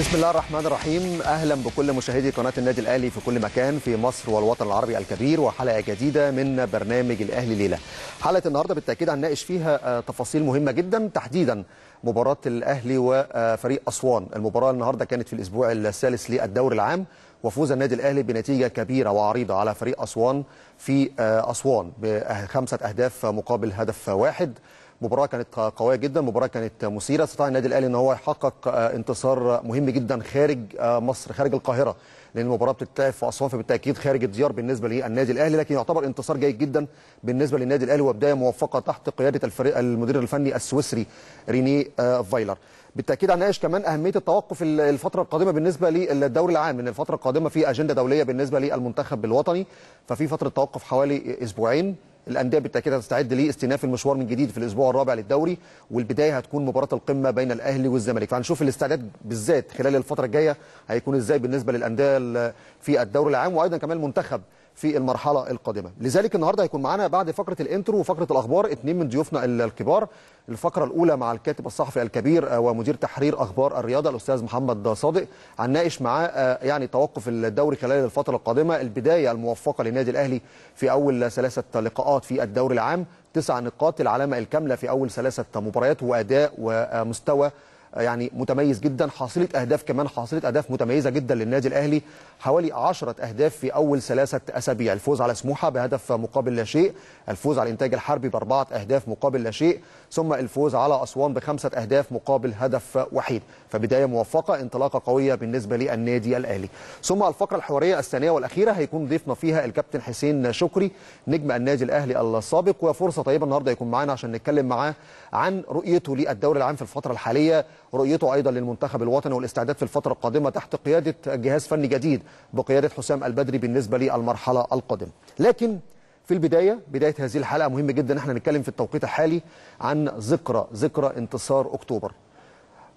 بسم الله الرحمن الرحيم اهلا بكل مشاهدي قناه النادي الاهلي في كل مكان في مصر والوطن العربي الكبير وحلقه جديده من برنامج الاهلي ليله حلقه النهارده بالتاكيد هنناقش فيها آه، تفاصيل مهمه جدا تحديدا مباراه الاهلي وفريق آه، اسوان المباراه النهارده كانت في الاسبوع الثالث للدوري العام وفوز النادي الاهلي بنتيجه كبيره وعريضه على فريق اسوان في آه، اسوان بخمسه اهداف مقابل هدف واحد مباراه كانت قويه جدا مباراه كانت مثيره استطاع النادي الاهلي ان هو يحقق آه، انتصار مهم جدا خارج آه، مصر خارج القاهره لان المباراه بتتلعب في اسوان فبالتاكيد خارج الديار بالنسبه للنادي الاهلي لكن يعتبر انتصار جيد جدا بالنسبه للنادي الاهلي وبدايه موفقه تحت قياده الفريق المدير الفني السويسري ريني آه، فايلر بالتاكيد هنناقش كمان اهميه التوقف الفتره القادمه بالنسبه للدوري العام ان الفتره القادمه في اجنده دوليه بالنسبه للمنتخب الوطني ففي فتره توقف حوالي اسبوعين الانديه بالتاكيد هتستعد لاستئناف المشوار من جديد في الاسبوع الرابع للدوري والبدايه هتكون مباراه القمه بين الاهلي والزمالك فهنشوف الاستعداد بالذات خلال الفتره الجايه هيكون ازاي بالنسبه للانديه في الدوري العام وايضا كمان المنتخب في المرحله القادمه لذلك النهارده هيكون معانا بعد فقره الانترو وفقره الاخبار اثنين من ضيوفنا الكبار الفقره الاولى مع الكاتب الصحفي الكبير آه، ومدير تحرير اخبار الرياضه الاستاذ محمد صادق هنناقش معاه آه، يعني توقف الدوري خلال الفتره القادمه البدايه الموفقه للنادي الاهلي في اول ثلاثه لقاءات اللقاءات في الدوري العام تسع نقاط العلامة الكاملة في أول ثلاثة مباريات وأداء ومستوى يعني متميز جدا حاصله اهداف كمان حاصله اهداف متميزه جدا للنادي الاهلي حوالي 10 اهداف في اول ثلاثه اسابيع الفوز على سموحه بهدف مقابل لا شيء الفوز على الانتاج الحربي باربعه اهداف مقابل لا شيء ثم الفوز على اسوان بخمسه اهداف مقابل هدف وحيد فبدايه موفقه انطلاقه قويه بالنسبه للنادي الاهلي ثم الفقره الحواريه الثانيه والاخيره هيكون ضيفنا فيها الكابتن حسين شكري نجم النادي الاهلي السابق وفرصه طيبه النهارده يكون معانا عشان نتكلم معاه عن رؤيته للدوري العام في الفتره الحاليه رؤيته أيضا للمنتخب الوطني والاستعداد في الفترة القادمة تحت قيادة جهاز فني جديد بقيادة حسام البدري بالنسبة للمرحلة القادمة لكن في البداية بداية هذه الحلقة مهم جدا احنا نتكلم في التوقيت الحالي عن ذكرى ذكرى انتصار أكتوبر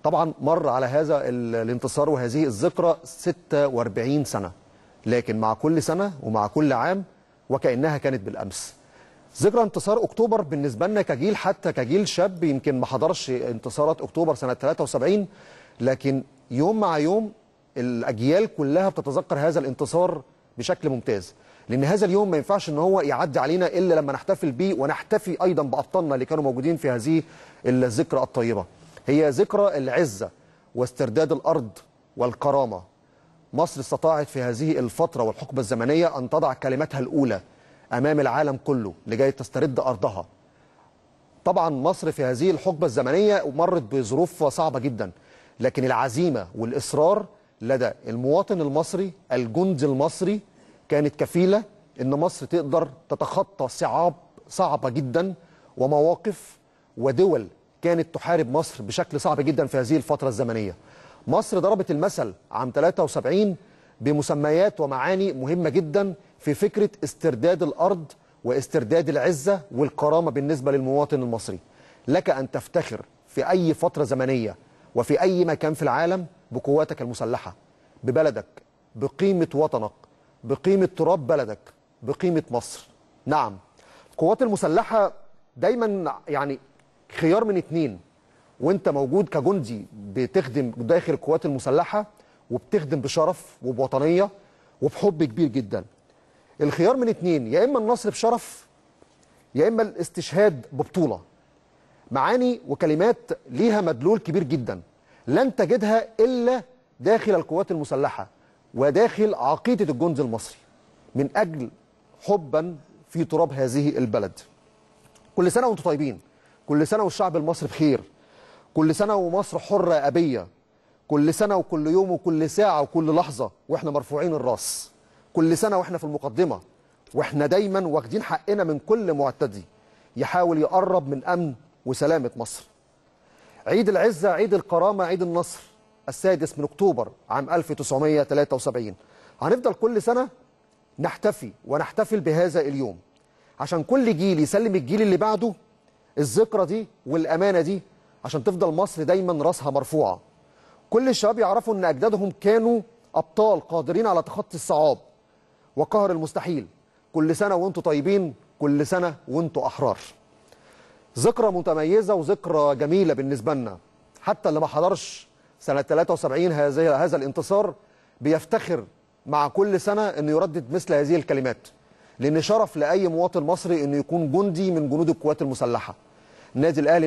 طبعا مر على هذا الانتصار وهذه الذكرى 46 سنة لكن مع كل سنة ومع كل عام وكأنها كانت بالأمس ذكرى انتصار اكتوبر بالنسبه لنا كجيل حتى كجيل شاب يمكن ما حضرش انتصارات اكتوبر سنه 73 لكن يوم مع يوم الاجيال كلها بتتذكر هذا الانتصار بشكل ممتاز لان هذا اليوم ما ينفعش ان هو يعدي علينا الا لما نحتفل بيه ونحتفي ايضا بابطالنا اللي كانوا موجودين في هذه الذكرى الطيبه هي ذكرى العزه واسترداد الارض والكرامه مصر استطاعت في هذه الفتره والحقبه الزمنيه ان تضع كلمتها الاولى أمام العالم كله جاي تسترد أرضها طبعا مصر في هذه الحقبة الزمنية مرت بظروف صعبة جدا لكن العزيمة والإصرار لدى المواطن المصري الجندي المصري كانت كفيلة أن مصر تقدر تتخطى صعاب صعبة جدا ومواقف ودول كانت تحارب مصر بشكل صعب جدا في هذه الفترة الزمنية مصر ضربت المثل عام 73 بمسميات ومعاني مهمة جدا في فكرة استرداد الأرض واسترداد العزة والكرامة بالنسبة للمواطن المصري لك أن تفتخر في أي فترة زمنية وفي أي مكان في العالم بقواتك المسلحة ببلدك بقيمة وطنك بقيمة تراب بلدك بقيمة مصر نعم القوات المسلحة دايما يعني خيار من اتنين وانت موجود كجندي بتخدم داخل القوات المسلحة وبتخدم بشرف وبوطنية وبحب كبير جدا الخيار من اتنين يا إما النصر بشرف يا إما الاستشهاد ببطولة معاني وكلمات ليها مدلول كبير جدا لن تجدها إلا داخل القوات المسلحة وداخل عقيدة الجندي المصري من أجل حبا في تراب هذه البلد كل سنة وانتم طيبين كل سنة والشعب المصري بخير كل سنة ومصر حرة أبية كل سنة وكل يوم وكل ساعة وكل لحظة وإحنا مرفوعين الراس كل سنة وإحنا في المقدمة وإحنا دايما واخدين حقنا من كل معتدي يحاول يقرب من أمن وسلامة مصر عيد العزة عيد الكرامة عيد النصر السادس من أكتوبر عام 1973 هنفضل كل سنة نحتفي ونحتفل بهذا اليوم عشان كل جيل يسلم الجيل اللي بعده الذكرى دي والأمانة دي عشان تفضل مصر دايما راسها مرفوعة كل الشباب يعرفوا أن أجدادهم كانوا أبطال قادرين على تخطي الصعاب وقهر المستحيل كل سنة وانتوا طيبين كل سنة وانتوا أحرار ذكرى متميزة وذكرى جميلة بالنسبة لنا حتى اللي ما حضرش سنة 73 هذه هذا الانتصار بيفتخر مع كل سنة أنه يردد مثل هذه الكلمات لأن شرف لأي مواطن مصري أنه يكون جندي من جنود القوات المسلحة النادي الأهلي